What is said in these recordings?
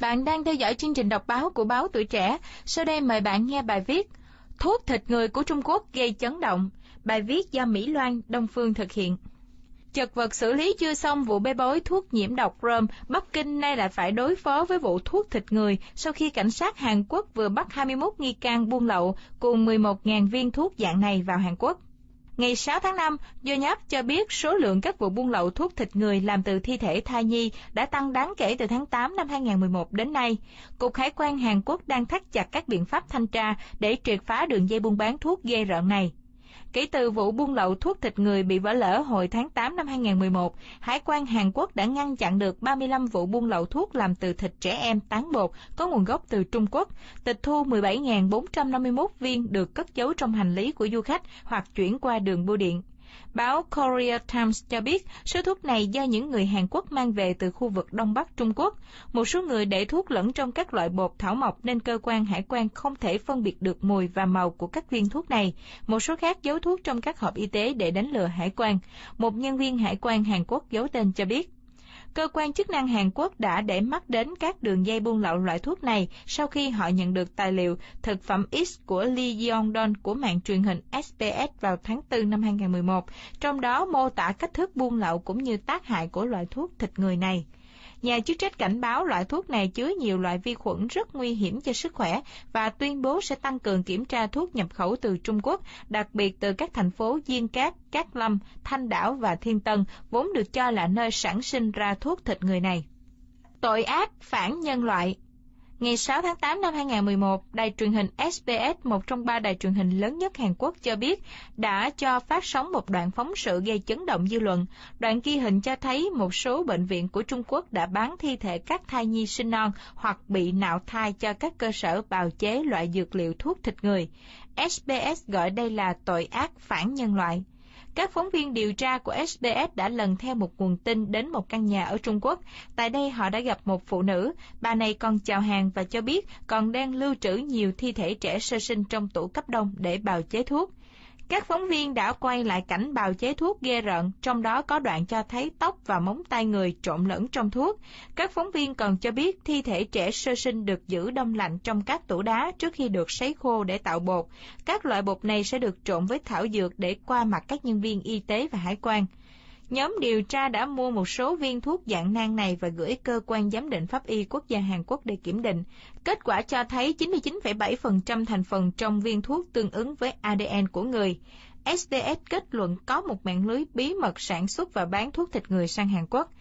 Bạn đang theo dõi chương trình đọc báo của báo Tuổi Trẻ. Sau đây mời bạn nghe bài viết Thuốc thịt người của Trung Quốc gây chấn động. Bài viết do Mỹ Loan Đông Phương thực hiện. Chật vật xử lý chưa xong vụ bê bối thuốc nhiễm độc rơm, Bắc Kinh nay lại phải đối phó với vụ thuốc thịt người sau khi cảnh sát Hàn Quốc vừa bắt 21 nghi can buôn lậu cùng 11.000 viên thuốc dạng này vào Hàn Quốc. Ngày 6 tháng 5, UNICEF cho biết số lượng các vụ buôn lậu thuốc thịt người làm từ thi thể thai nhi đã tăng đáng kể từ tháng 8 năm 2011 đến nay. Cục Hải quan Hàn Quốc đang thắt chặt các biện pháp thanh tra để triệt phá đường dây buôn bán thuốc ghê rợn này. Kể từ vụ buôn lậu thuốc thịt người bị vỡ lỡ hồi tháng 8 năm 2011, Hải quan Hàn Quốc đã ngăn chặn được 35 vụ buôn lậu thuốc làm từ thịt trẻ em tán bột có nguồn gốc từ Trung Quốc, tịch thu 17.451 viên được cất giấu trong hành lý của du khách hoặc chuyển qua đường bưu điện. Báo Korea Times cho biết số thuốc này do những người Hàn Quốc mang về từ khu vực Đông Bắc Trung Quốc. Một số người để thuốc lẫn trong các loại bột thảo mộc nên cơ quan hải quan không thể phân biệt được mùi và màu của các viên thuốc này. Một số khác giấu thuốc trong các hộp y tế để đánh lừa hải quan. Một nhân viên hải quan Hàn Quốc giấu tên cho biết. Cơ quan chức năng Hàn Quốc đã để mắt đến các đường dây buôn lậu loại thuốc này sau khi họ nhận được tài liệu thực phẩm X của Lee Yeon-don của mạng truyền hình SBS vào tháng 4 năm 2011, trong đó mô tả cách thức buôn lậu cũng như tác hại của loại thuốc thịt người này. Nhà chức trách cảnh báo loại thuốc này chứa nhiều loại vi khuẩn rất nguy hiểm cho sức khỏe và tuyên bố sẽ tăng cường kiểm tra thuốc nhập khẩu từ Trung Quốc, đặc biệt từ các thành phố Diên Cát, Cát Lâm, Thanh Đảo và Thiên Tân, vốn được cho là nơi sản sinh ra thuốc thịt người này tội ác phản nhân loại Ngày 6 tháng 8 năm 2011, đài truyền hình SBS, một trong ba đài truyền hình lớn nhất Hàn Quốc cho biết đã cho phát sóng một đoạn phóng sự gây chấn động dư luận. Đoạn ghi hình cho thấy một số bệnh viện của Trung Quốc đã bán thi thể các thai nhi sinh non hoặc bị nạo thai cho các cơ sở bào chế loại dược liệu thuốc thịt người. SBS gọi đây là tội ác phản nhân loại. Các phóng viên điều tra của SBS đã lần theo một nguồn tin đến một căn nhà ở Trung Quốc. Tại đây họ đã gặp một phụ nữ. Bà này còn chào hàng và cho biết còn đang lưu trữ nhiều thi thể trẻ sơ sinh trong tủ cấp đông để bào chế thuốc. Các phóng viên đã quay lại cảnh bào chế thuốc ghê rợn, trong đó có đoạn cho thấy tóc và móng tay người trộn lẫn trong thuốc. Các phóng viên còn cho biết thi thể trẻ sơ sinh được giữ đông lạnh trong các tủ đá trước khi được sấy khô để tạo bột. Các loại bột này sẽ được trộn với thảo dược để qua mặt các nhân viên y tế và hải quan. Nhóm điều tra đã mua một số viên thuốc dạng nang này và gửi cơ quan giám định pháp y quốc gia Hàn Quốc để kiểm định. Kết quả cho thấy 99,7% thành phần trong viên thuốc tương ứng với ADN của người. SDS kết luận có một mạng lưới bí mật sản xuất và bán thuốc thịt người sang Hàn Quốc.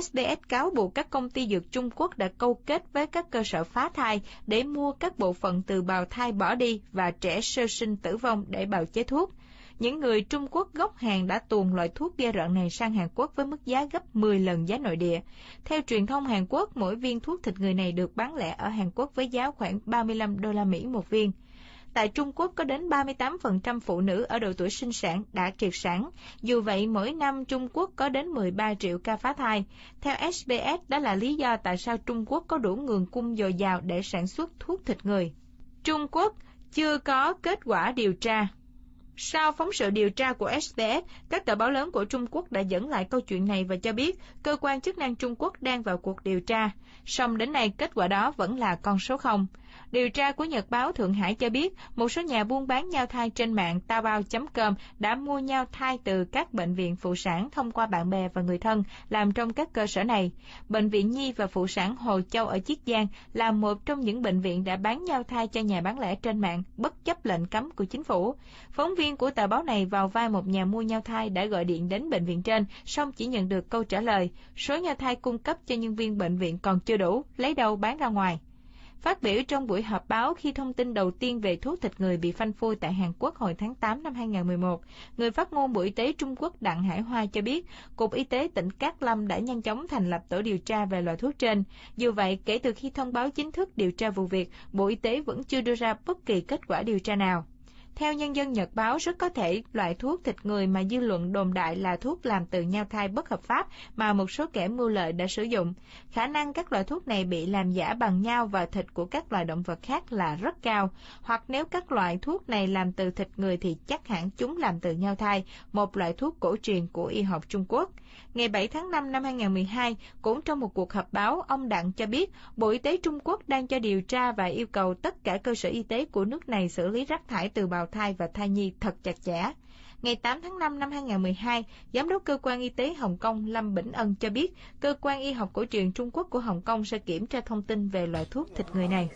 SDS cáo buộc các công ty dược Trung Quốc đã câu kết với các cơ sở phá thai để mua các bộ phận từ bào thai bỏ đi và trẻ sơ sinh tử vong để bào chế thuốc những người Trung Quốc gốc Hàn đã tuồn loại thuốc ghê rợn này sang Hàn Quốc với mức giá gấp 10 lần giá nội địa. Theo truyền thông Hàn Quốc, mỗi viên thuốc thịt người này được bán lẻ ở Hàn Quốc với giá khoảng 35 đô la Mỹ một viên. Tại Trung Quốc có đến 38% phụ nữ ở độ tuổi sinh sản đã triệt sản. Dù vậy, mỗi năm Trung Quốc có đến 13 triệu ca phá thai. Theo SBS, đó là lý do tại sao Trung Quốc có đủ nguồn cung dồi dào để sản xuất thuốc thịt người. Trung Quốc chưa có kết quả điều tra sau phóng sự điều tra của SBS, các tờ báo lớn của Trung Quốc đã dẫn lại câu chuyện này và cho biết cơ quan chức năng Trung Quốc đang vào cuộc điều tra. Song đến nay kết quả đó vẫn là con số 0. Điều tra của Nhật báo Thượng Hải cho biết, một số nhà buôn bán nhau thai trên mạng Taobao.com đã mua nhau thai từ các bệnh viện phụ sản thông qua bạn bè và người thân làm trong các cơ sở này. Bệnh viện Nhi và Phụ sản Hồ Châu ở Chiết Giang là một trong những bệnh viện đã bán nhau thai cho nhà bán lẻ trên mạng bất chấp lệnh cấm của chính phủ. Phóng viên của tờ báo này vào vai một nhà mua nhau thai đã gọi điện đến bệnh viện trên, song chỉ nhận được câu trả lời, số nhau thai cung cấp cho nhân viên bệnh viện còn chưa đủ, lấy đâu bán ra ngoài. Phát biểu trong buổi họp báo khi thông tin đầu tiên về thuốc thịt người bị phanh phui tại Hàn Quốc hồi tháng 8 năm 2011, người phát ngôn Bộ Y tế Trung Quốc Đặng Hải Hoa cho biết, Cục Y tế tỉnh Cát Lâm đã nhanh chóng thành lập tổ điều tra về loại thuốc trên. Dù vậy, kể từ khi thông báo chính thức điều tra vụ việc, Bộ Y tế vẫn chưa đưa ra bất kỳ kết quả điều tra nào. Theo Nhân dân Nhật báo, rất có thể loại thuốc thịt người mà dư luận đồn đại là thuốc làm từ nhau thai bất hợp pháp mà một số kẻ mưu lợi đã sử dụng. Khả năng các loại thuốc này bị làm giả bằng nhau và thịt của các loài động vật khác là rất cao. Hoặc nếu các loại thuốc này làm từ thịt người thì chắc hẳn chúng làm từ nhau thai, một loại thuốc cổ truyền của y học Trung Quốc. Ngày 7 tháng 5 năm 2012, cũng trong một cuộc họp báo, ông Đặng cho biết Bộ Y tế Trung Quốc đang cho điều tra và yêu cầu tất cả cơ sở y tế của nước này xử lý rác thải từ bào thai và thai nhi thật chặt chẽ. Ngày 8 tháng 5 năm 2012, Giám đốc Cơ quan Y tế Hồng Kông Lâm Bỉnh Ân cho biết Cơ quan Y học cổ truyền Trung Quốc của Hồng Kông sẽ kiểm tra thông tin về loại thuốc thịt người này.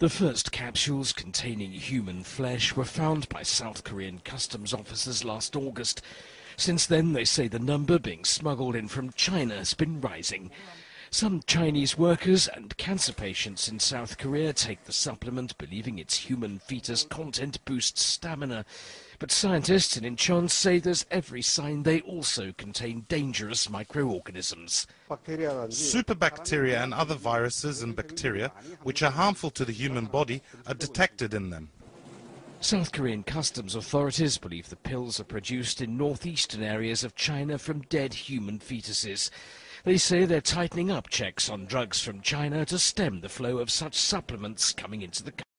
The first capsules containing human flesh were found by South Korean customs officers last August. Since then, they say the number being smuggled in from China has been rising. Some Chinese workers and cancer patients in South Korea take the supplement believing its human fetus content boosts stamina. But scientists in Incheon say there's every sign they also contain dangerous microorganisms. Superbacteria and other viruses and bacteria, which are harmful to the human body, are detected in them. South Korean customs authorities believe the pills are produced in northeastern areas of China from dead human fetuses. They say they're tightening up checks on drugs from China to stem the flow of such supplements coming into the country.